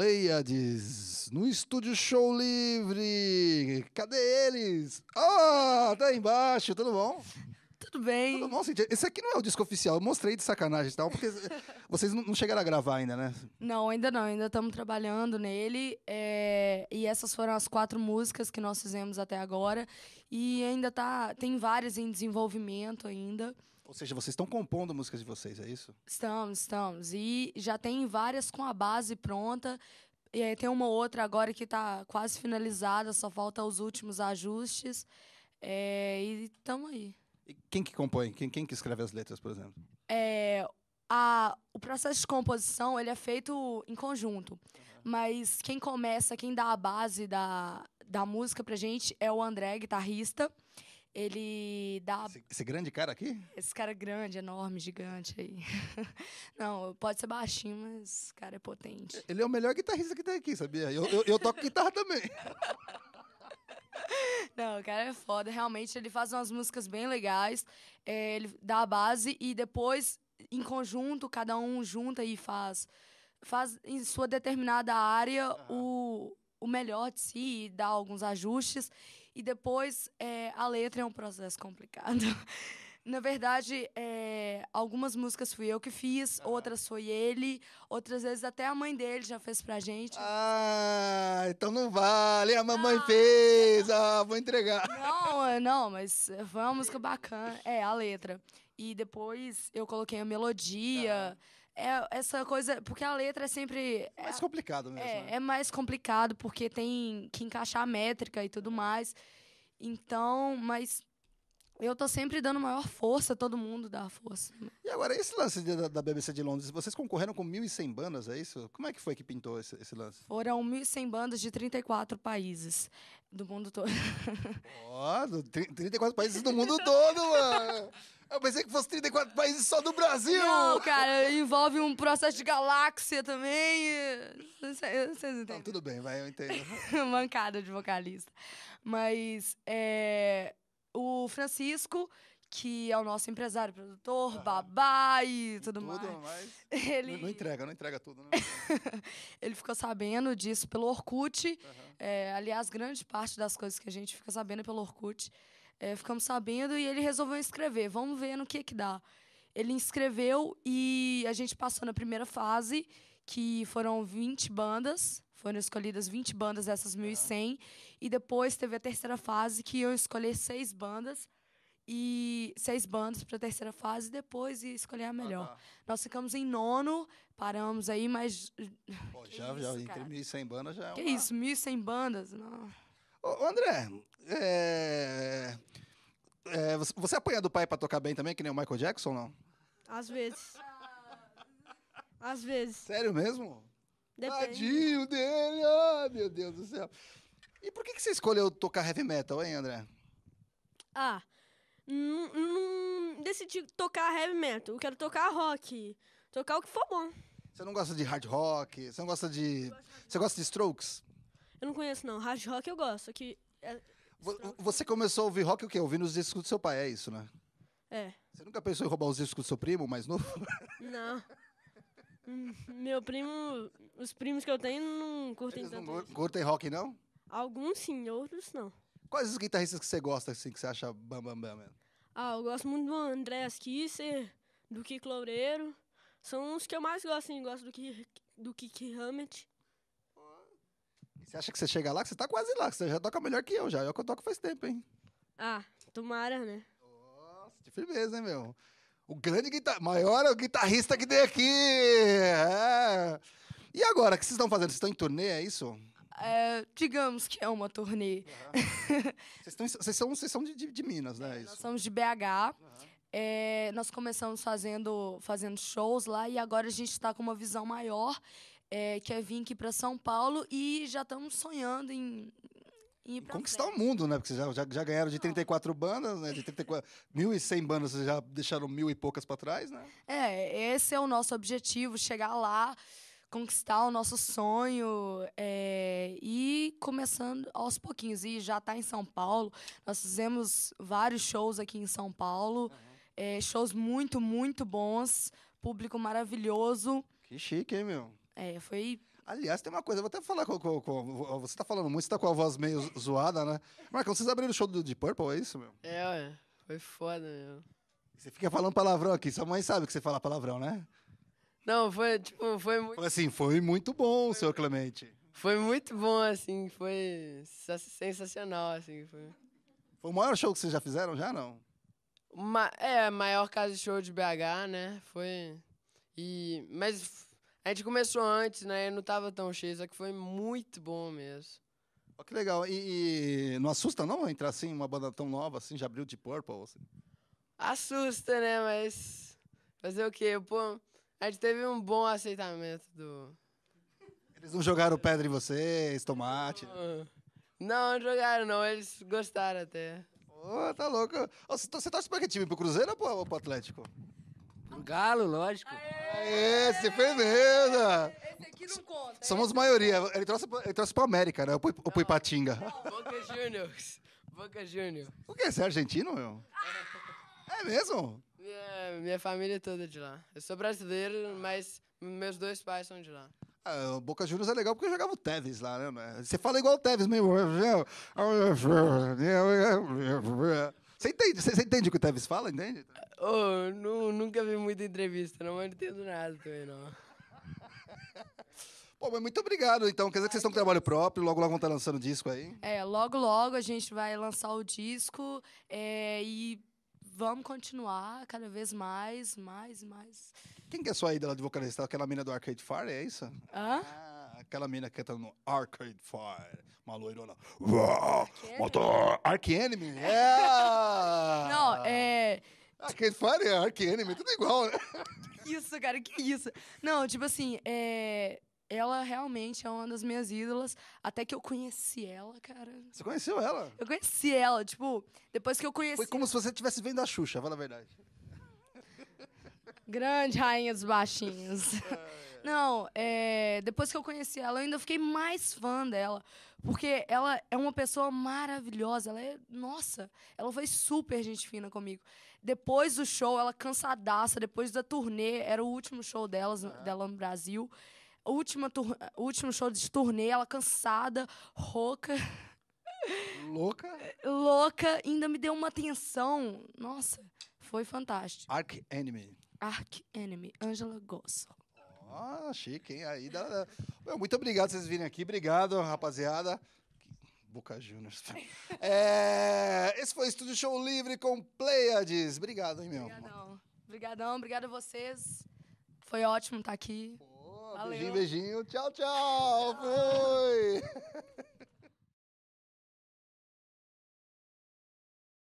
Pleiades, no estúdio Show Livre. Cadê eles? Ah, oh, tá aí embaixo, tudo bom? tudo bem. Tudo bom, Cintia. Esse aqui não é o disco oficial. Eu mostrei de sacanagem e tal, porque vocês não chegaram a gravar ainda, né? Não, ainda não. Ainda estamos trabalhando nele. É... E essas foram as quatro músicas que nós fizemos até agora. E ainda tá... tem várias em desenvolvimento ainda. Ou seja, vocês estão compondo músicas de vocês, é isso? Estamos, estamos. E já tem várias com a base pronta. E aí tem uma outra agora que está quase finalizada, só falta os últimos ajustes. É, e estamos aí quem que compõe? Quem, quem que escreve as letras, por exemplo? É, a, o processo de composição ele é feito em conjunto. Uhum. Mas quem começa, quem dá a base da, da música pra gente é o André, guitarrista. Ele dá. Esse, esse, grande cara aqui? Esse cara grande, enorme, gigante aí. Não, pode ser baixinho, mas esse cara é potente. Ele é o melhor guitarrista que tem aqui, sabia? Eu, eu, eu toco guitarra também. Não, o cara é foda. Realmente, ele faz umas músicas bem legais. É, ele dá a base e depois, em conjunto, cada um junta e faz, faz em sua determinada área uhum. o, o melhor de si e dá alguns ajustes. E depois, é, a letra é um processo complicado. Na verdade, é, algumas músicas fui eu que fiz, outras foi ele, outras vezes até a mãe dele já fez pra gente. Ah, então não vale, a mamãe ah. fez, ah, vou entregar. Não, não, mas foi uma música bacana, é, a letra. E depois eu coloquei a melodia, tá. É essa coisa. Porque a letra é sempre. É mais é, complicado mesmo. É, né? é, mais complicado porque tem que encaixar a métrica e tudo uhum. mais. Então, mas eu tô sempre dando maior força, todo mundo dá força. E agora, esse lance da, da, BBC de Londres, vocês concorreram com 1.100 bandas, é isso? Como é que foi que pintou esse, esse lance? Foram 1.100 bandas de 34 países do mundo todo. Ó, oh, 34 países do mundo todo, mano! Eu pensei que fosse 34 países só do Brasil! Não, cara, envolve um processo de galáxia também. Vocês entendem? Não, tudo bem, vai, eu entendo. Mancada de vocalista. Mas, é o Francisco, que é o nosso empresário, produtor, ah, babá e tudo, tudo mais. mais. Ele... Não, não, entrega, não entrega tudo, né? ele ficou sabendo disso pelo Orkut. Uhum. É, aliás, grande parte das coisas que a gente fica sabendo é pelo Orkut. É, ficamos sabendo e ele resolveu inscrever. Vamos ver no que que dá. Ele inscreveu e a gente passou na primeira fase, que foram 20 bandas. Foram escolhidas 20 bandas dessas 1.100. E depois teve a terceira fase, que eu escolhi seis bandas. E seis bandas para a terceira fase e depois ia escolher a melhor. Ah, tá. Nós ficamos em nono, paramos aí, mas. Pô, já, isso, já, entre 1.100 bandas já é. Que uma... isso, 1.100 bandas? Não. Ô, André, é... É, você apanha do pai para tocar bem também, que nem o Michael Jackson, não? Às vezes. Às vezes. Sério mesmo? Depende. Tadinho dele, ah, meu Deus do céu. E por que, que você escolheu tocar heavy metal, hein, André? Ah, não decidi tocar heavy metal. Eu quero tocar rock. Tocar o que for bom. Você não gosta de hard rock? Você não gosta de. Você gosta de strokes? Eu não conheço, não. Hard rock eu gosto. Que é... Você começou a ouvir rock o quê? Ouvindo os discos do seu pai, é isso, né? É. Você nunca pensou em roubar os discos do seu primo mais novo? Não. Uhum. Meu primo, os primos que eu tenho não curtem Eles tanto. Não curtem rock, não? Alguns sim, outros não. Quais os guitarristas que você gosta, assim, que você acha bam, bam, bam? Mesmo? Ah, eu gosto muito do André Kisser, do Kiko Loureiro. São os que eu mais gosto, assim, gosto do que do Kiki Hammett. Você acha que você chega lá? Que você tá quase lá, que você já toca melhor que eu, já. É o que eu toco faz tempo, hein? Ah, tomara, né? Nossa, de firmeza, hein, meu? O grande maior guitarrista que tem aqui. É. E agora, o que vocês estão fazendo? Vocês estão em turnê, é isso? É, digamos que é uma turnê. Vocês, são, vocês são de, de, de Minas, né? É, nós somos de BH. Uhum. É, nós começamos fazendo, fazendo shows lá e agora a gente está com uma visão maior, é, que é vir aqui para São Paulo e já estamos sonhando em, e conquistar frente. o mundo, né? Porque vocês já, já, já ganharam de 34 bandas, né? De 34, 1.100 bandas, vocês já deixaram mil e poucas para trás, né? É, esse é o nosso objetivo, chegar lá, conquistar o nosso sonho é, e começando aos pouquinhos. E já está em São Paulo, nós fizemos vários shows aqui em São Paulo, uhum. é, shows muito, muito bons, público maravilhoso. Que chique, hein, meu? É, foi Aliás, tem uma coisa, eu vou até falar com. com, com você tá falando muito, você tá com a voz meio zoada, né? Marcão, vocês abriram o show do de Purple, é isso, meu? É, foi foda, meu. Você fica falando palavrão aqui, sua mãe sabe que você fala palavrão, né? Não, foi, tipo, foi muito. assim, foi muito bom, foi... seu Clemente. Foi muito bom, assim, foi sensacional, assim. Foi, foi o maior show que vocês já fizeram, já não? Uma, é, maior casa de show de BH, né? Foi. E, mas a gente começou antes, né? Não tava tão cheio, só que foi muito bom mesmo. Oh, que legal. E, e, não assusta não entrar assim, uma banda tão nova, assim, já abriu de Purple? Assim? Assusta, né? Mas fazer o quê? Pô, a gente teve um bom aceitamento do... Eles não jogaram pedra em vocês, tomate? Não, não, jogaram não, eles gostaram até. Ô, oh, tá louco. Você oh, torce pra que time? Pro Cruzeiro ou pro, pro Atlético? Pro Galo, lógico. Aê! Esse foi mesmo! Esse aqui não conta. Somos maioria. Ele trouxe, ele trouxe pra América, né? O Puipatinga. Boca Juniors. Boca Juniors. O que? Você é argentino, meu? É mesmo? Minha, minha família é toda de lá. Eu sou brasileiro, mas meus dois pais são de lá. Ah, o Boca Juniors é legal porque eu jogava o Tevez lá, né? Você fala igual o Tevez mesmo. Você entende? Você, entende o que o Tevez fala? Entende? Oh, nunca vi muita entrevista, não, entendo nada também, não. Pô, mas muito obrigado, então. Quer dizer que vocês estão com trabalho próprio, logo logo vão estar lançando disco aí? É, logo logo a gente vai lançar o disco é, e vamos continuar cada vez mais, mais, mais. Quem que é sua ídola de vocalista? Aquela mina do Arcade Fire, é isso? Hã? Ah, aquela mina que canta no Arcade Fire. Uma loirona. Arc Enemy! É! Ah, é. Arcade ah, Fire é Arcanime, tudo igual, né? Isso, cara, que isso. Não, tipo assim, é... ela realmente é uma das minhas ídolas. Até que eu conheci ela, cara. Você conheceu ela? Eu conheci ela, tipo, depois que eu conheci. Foi como se você estivesse vendo a Xuxa, fala a verdade. Grande rainha dos baixinhos. É. Não, é, depois que eu conheci ela, eu ainda fiquei mais fã dela. Porque ela é uma pessoa maravilhosa. Ela é. Nossa, ela foi super gente fina comigo. Depois do show, ela cansadaça, depois da turnê, era o último show delas, uhum. dela no Brasil. Última tur, último show de turnê, ela cansada, rouca. Louca? Louca, ainda me deu uma atenção. Nossa, foi fantástico. Arc Enemy. Arc Enemy, Angela Gossel. Ah, chique, hein? Aí dá... Meu, muito obrigado vocês virem aqui. Obrigado, rapaziada. Boca Juniors. É, esse foi o Estúdio Show Livre com Pleiades. Obrigado, hein, meu? Obrigadão. Obrigadão, obrigado a vocês. Foi ótimo estar aqui. Pô, beijinho, beijinho. Tchau, tchau. tchau. Fui.